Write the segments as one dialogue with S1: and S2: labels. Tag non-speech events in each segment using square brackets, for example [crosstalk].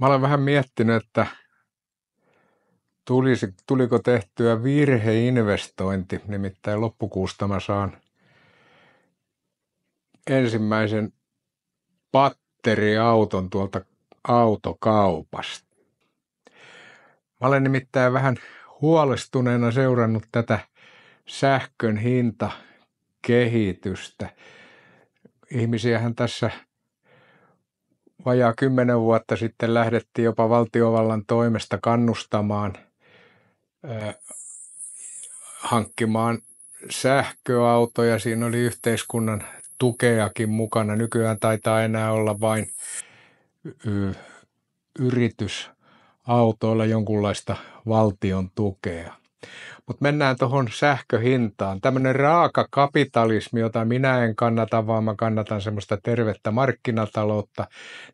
S1: Mä olen vähän miettinyt, että tulisi, tuliko tehtyä virheinvestointi. Nimittäin loppukuusta mä saan ensimmäisen batteriauton tuolta autokaupasta. Mä olen nimittäin vähän huolestuneena seurannut tätä sähkön hintakehitystä. Ihmisiähän tässä – vajaa kymmenen vuotta sitten lähdettiin jopa valtiovallan toimesta kannustamaan hankkimaan sähköautoja. Siinä oli yhteiskunnan tukeakin mukana. Nykyään taitaa enää olla vain yritysautoilla jonkunlaista valtion tukea. Mutta mennään tuohon sähköhintaan. Tämmöinen raaka kapitalismi, jota minä en kannata, vaan mä kannatan semmoista tervettä markkinataloutta,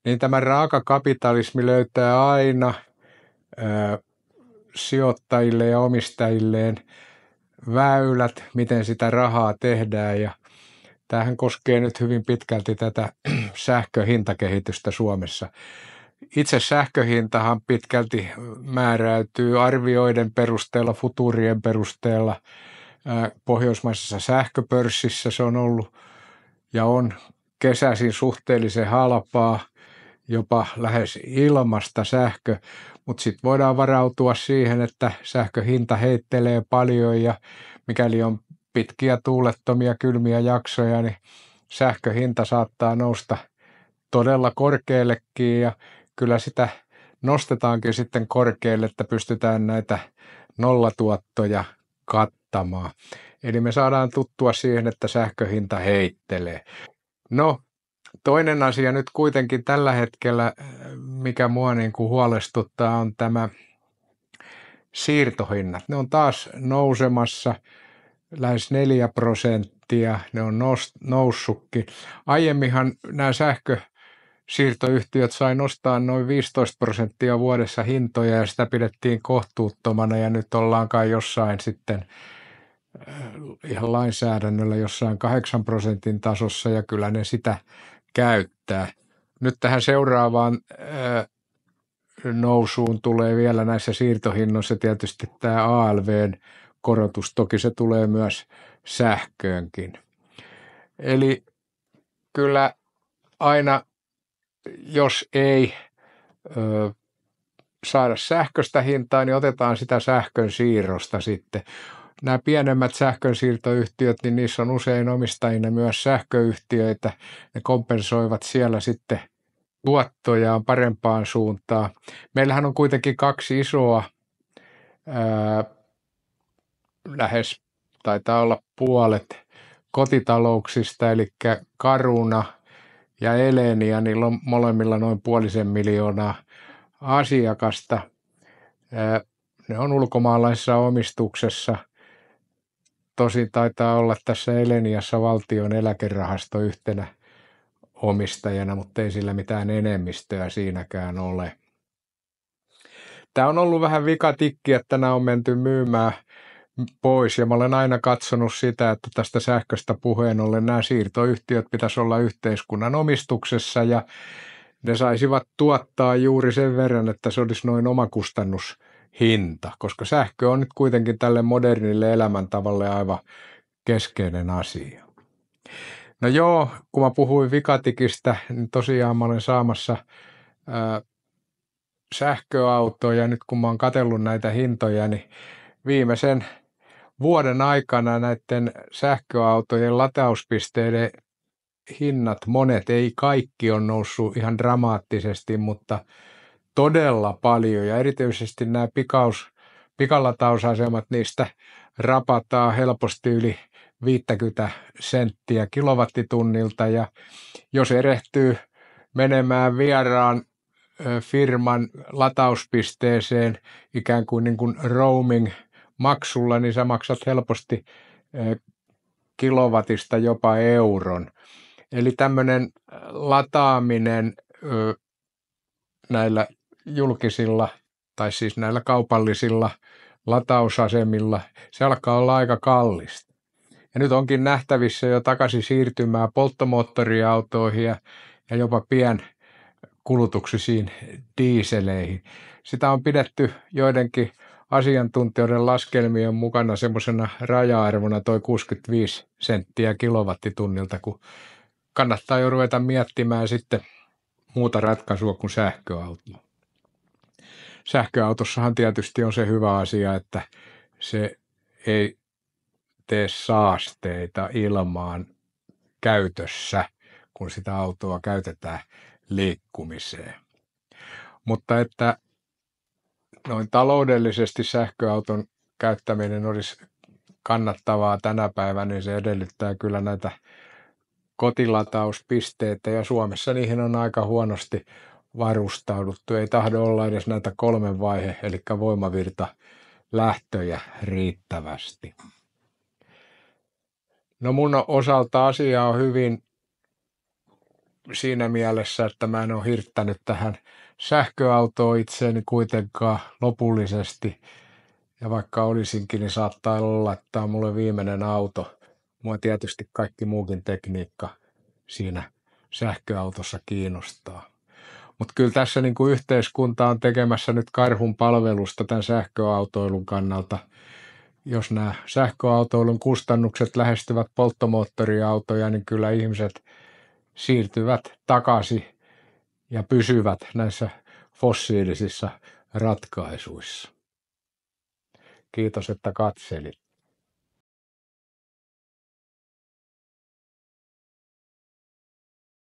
S1: niin tämä raaka kapitalismi löytää aina ö, sijoittajille ja omistajilleen väylät, miten sitä rahaa tehdään ja Tämähän koskee nyt hyvin pitkälti tätä [clears throat] sähköhintakehitystä Suomessa. Itse sähköhintahan pitkälti määräytyy arvioiden perusteella, futurien perusteella. Pohjoismaisessa sähköpörssissä se on ollut ja on kesäisin suhteellisen halpaa, jopa lähes ilmasta sähkö, mutta sitten voidaan varautua siihen, että sähköhinta heittelee paljon ja mikäli on pitkiä tuulettomia kylmiä jaksoja, niin sähköhinta saattaa nousta todella korkeallekin ja kyllä sitä nostetaankin sitten korkealle, että pystytään näitä nollatuottoja kattamaan. Eli me saadaan tuttua siihen, että sähköhinta heittelee. No, toinen asia nyt kuitenkin tällä hetkellä, eh, mikä mua niin kuin huolestuttaa, on tämä siirtohinnat. Ne on taas nousemassa lähes 4 prosenttia, ne on noussutkin. Aiemminhan nämä sähkö siirtoyhtiöt sai nostaa noin 15 prosenttia vuodessa hintoja ja sitä pidettiin kohtuuttomana ja nyt ollaan kai jossain sitten äh, ihan lainsäädännöllä jossain 8 prosentin tasossa ja kyllä ne sitä käyttää. Nyt tähän seuraavaan äh, nousuun tulee vielä näissä siirtohinnoissa tietysti tämä ALVn korotus. Toki se tulee myös sähköönkin. Eli kyllä aina jos ei ö, saada sähköstä hintaa, niin otetaan sitä sähkön siirrosta sitten. Nämä pienemmät sähkönsiirtoyhtiöt, niin niissä on usein omistajina myös sähköyhtiöitä. Ne kompensoivat siellä sitten tuottojaan parempaan suuntaan. Meillähän on kuitenkin kaksi isoa, ää, lähes taitaa olla puolet kotitalouksista, eli Karuna – ja Eleni ja niillä on molemmilla noin puolisen miljoonaa asiakasta. Ne on ulkomaalaisessa omistuksessa. Tosin taitaa olla tässä Eleniassa valtion eläkerahasto yhtenä omistajana, mutta ei sillä mitään enemmistöä siinäkään ole. Tämä on ollut vähän vikatikki, että nämä on menty myymään – pois. Ja mä olen aina katsonut sitä, että tästä sähköstä puheen ollen nämä siirtoyhtiöt pitäisi olla yhteiskunnan omistuksessa ja ne saisivat tuottaa juuri sen verran, että se olisi noin omakustannushinta, koska sähkö on nyt kuitenkin tälle modernille elämäntavalle aivan keskeinen asia. No joo, kun mä puhuin vikatikistä, niin tosiaan mä olen saamassa ää, sähköautoja. Nyt kun mä oon katsellut näitä hintoja, niin viimeisen vuoden aikana näiden sähköautojen latauspisteiden hinnat, monet, ei kaikki on noussut ihan dramaattisesti, mutta todella paljon ja erityisesti nämä pikaus, pikalatausasemat, niistä rapataan helposti yli 50 senttiä kilowattitunnilta ja jos erehtyy menemään vieraan firman latauspisteeseen ikään kuin, niin kuin roaming – maksulla, niin sä maksat helposti kilowatista jopa euron. Eli tämmöinen lataaminen näillä julkisilla tai siis näillä kaupallisilla latausasemilla, se alkaa olla aika kallista. Ja nyt onkin nähtävissä jo takaisin siirtymää polttomoottoriautoihin ja, ja jopa pien kulutuksisiin diiseleihin. Sitä on pidetty joidenkin asiantuntijoiden laskelmien mukana semmoisena raja-arvona toi 65 senttiä kilowattitunnilta, kun kannattaa jo ruveta miettimään sitten muuta ratkaisua kuin sähköauto. Sähköautossahan tietysti on se hyvä asia, että se ei tee saasteita ilmaan käytössä, kun sitä autoa käytetään liikkumiseen. Mutta että noin taloudellisesti sähköauton käyttäminen olisi kannattavaa tänä päivänä, niin se edellyttää kyllä näitä kotilatauspisteitä ja Suomessa niihin on aika huonosti varustauduttu. Ei tahdo olla edes näitä kolmen vaihe, eli voimavirta lähtöjä riittävästi. No mun osalta asia on hyvin siinä mielessä, että mä en ole hirttänyt tähän sähköautoa itseäni kuitenkaan lopullisesti. Ja vaikka olisinkin, niin saattaa olla, että tämä on mulle viimeinen auto. Mua tietysti kaikki muukin tekniikka siinä sähköautossa kiinnostaa. Mutta kyllä tässä niin kuin yhteiskunta on tekemässä nyt karhun palvelusta tämän sähköautoilun kannalta. Jos nämä sähköautoilun kustannukset lähestyvät polttomoottoriautoja, niin kyllä ihmiset siirtyvät takaisin ja pysyvät näissä fossiilisissa ratkaisuissa. Kiitos, että katselit.